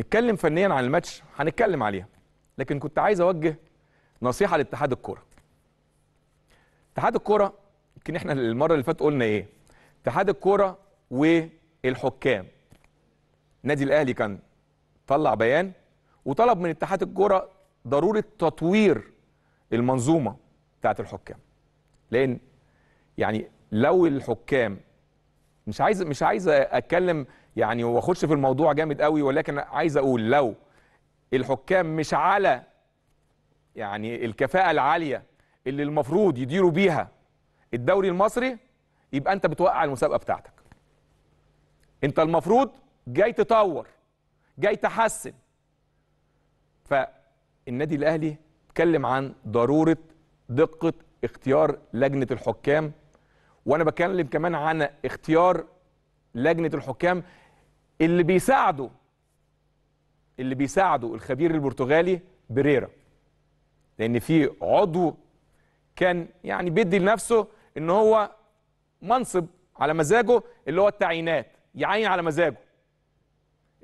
نتكلم فنيا عن الماتش هنتكلم عليها لكن كنت عايز اوجه نصيحه لاتحاد الكوره اتحاد الكوره يمكن احنا المره اللي فاتت قلنا ايه اتحاد الكوره والحكام نادي الاهلي كان طلع بيان وطلب من اتحاد الكوره ضروره تطوير المنظومه بتاعه الحكام لان يعني لو الحكام مش عايز مش عايز اتكلم يعني ما واخدش في الموضوع جامد قوي ولكن عايز اقول لو الحكام مش على يعني الكفاءه العاليه اللي المفروض يديروا بيها الدوري المصري يبقى انت بتوقع المسابقه بتاعتك انت المفروض جاي تطور جاي تحسن فالنادي الاهلي اتكلم عن ضروره دقه اختيار لجنه الحكام وانا بتكلم كمان عن اختيار لجنه الحكام اللي بيساعده اللي بيساعده الخبير البرتغالي بريرا لان في عضو كان يعني بيدي لنفسه ان هو منصب على مزاجه اللي هو التعيينات يعين على مزاجه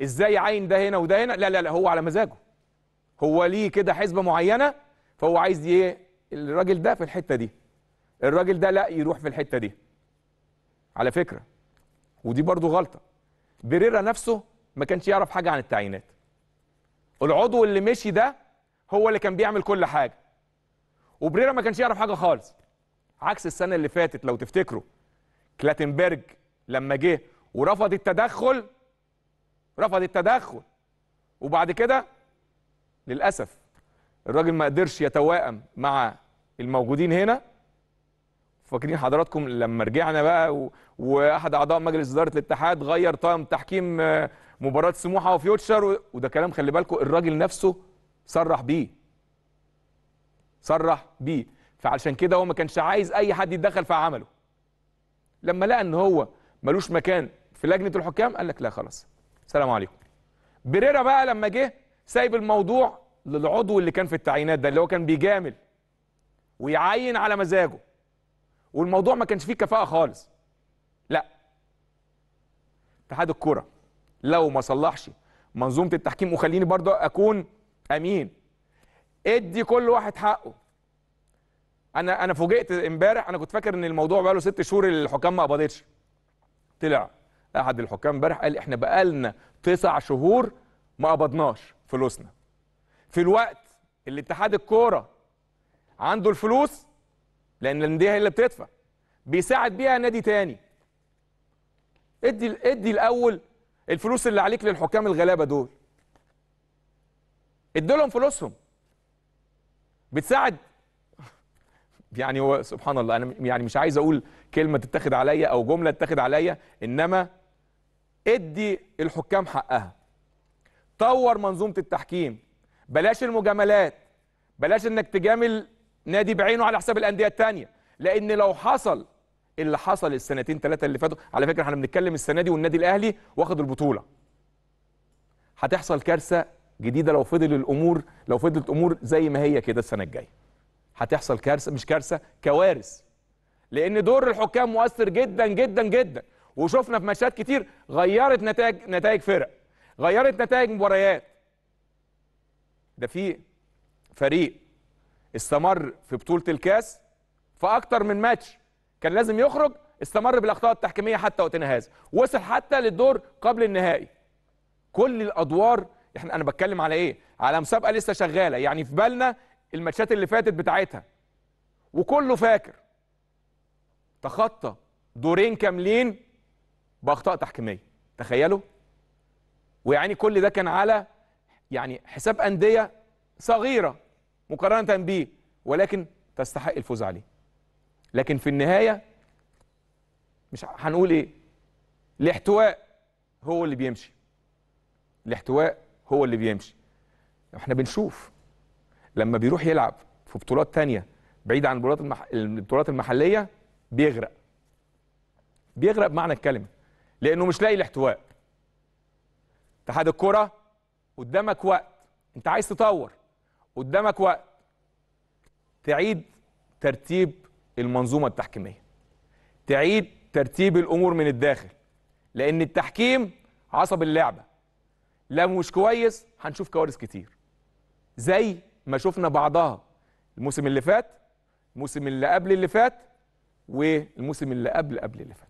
ازاي يعين ده هنا وده هنا لا لا لا هو على مزاجه هو ليه كده حسبه معينه فهو عايز ايه الراجل ده في الحته دي الراجل ده لا يروح في الحته دي على فكره ودي برضو غلطه بيريرا نفسه ما كانش يعرف حاجه عن التعيينات العضو اللي مشي ده هو اللي كان بيعمل كل حاجه وبريرا ما كانش يعرف حاجه خالص عكس السنه اللي فاتت لو تفتكروا كلاتنبرج لما جه ورفض التدخل رفض التدخل وبعد كده للاسف الراجل ما قدرش يتوائم مع الموجودين هنا فاكرين حضراتكم لما رجعنا بقى واحد اعضاء مجلس اداره الاتحاد غير طاقم تحكيم آه، مباراه سموحه وفيوتشر وده كلام خلي بالكم الراجل نفسه صرح بيه صرح بيه فعشان كده هو ما كانش عايز اي حد يتدخل في عمله لما لقى ان هو ملوش مكان في لجنه الحكام قال لك لا خلاص سلام عليكم بريرا بقى لما جه سايب الموضوع للعضو اللي كان في التعيينات ده اللي هو كان بيجامل ويعين على مزاجه والموضوع ما كانش فيه كفاءه خالص لا اتحاد الكره لو ما صلحش منظومه التحكيم وخليني برضه اكون امين ادي كل واحد حقه انا انا فوجئت امبارح انا كنت فاكر ان الموضوع بقى له ست شهور الحكام ما قبضتش طلع احد الحكام امبارح قال احنا بقالنا تسع شهور ما قبضناش فلوسنا في الوقت اللي اتحاد الكوره عنده الفلوس لان الانديه هي اللي بتدفع بيساعد بيها نادي تاني ادي ادي الاول الفلوس اللي عليك للحكام الغلابه دول لهم فلوسهم بتساعد يعني هو سبحان الله انا يعني مش عايز اقول كلمه تتاخد عليا او جمله تتاخد عليا انما ادي الحكام حقها طور منظومه التحكيم بلاش المجاملات بلاش انك تجامل نادي بعينه على حساب الانديه الثانيه لان لو حصل اللي حصل السنتين ثلاثه اللي فاتوا على فكره احنا بنتكلم السنه دي والنادي الاهلي واخد البطوله هتحصل كارثه جديده لو فضل الامور لو فضلت الامور زي ما هي كده السنه الجايه هتحصل كارثه مش كارثه كوارث لان دور الحكام مؤثر جدا جدا جدا وشفنا في مشاهد كتير غيرت نتائج نتائج فرق غيرت نتائج مباريات ده في فريق استمر في بطوله الكاس في اكتر من ماتش كان لازم يخرج استمر بالاخطاء التحكيميه حتى وقتنا هذا وصل حتى للدور قبل النهائي كل الادوار احنا انا بتكلم على ايه على مسابقه لسه شغاله يعني في بالنا الماتشات اللي فاتت بتاعتها وكله فاكر تخطى دورين كاملين باخطاء تحكيميه تخيلوا ويعني كل ده كان على يعني حساب انديه صغيره مقارنة بيه ولكن تستحق الفوز عليه لكن في النهاية مش هنقول ايه الاحتواء هو اللي بيمشي الاحتواء هو اللي بيمشي احنا بنشوف لما بيروح يلعب في بطولات تانية بعيد عن البطولات المح... البطولات المحلية بيغرق بيغرق بمعنى الكلمة لأنه مش لاقي الاحتواء اتحاد الكرة قدامك وقت انت عايز تطور قدامك وقت تعيد ترتيب المنظومة التحكيمية تعيد ترتيب الأمور من الداخل لأن التحكيم عصب اللعبة لو مش كويس هنشوف كوارث كتير زي ما شفنا بعضها الموسم اللي فات الموسم اللي قبل اللي فات والموسم اللي قبل قبل اللي فات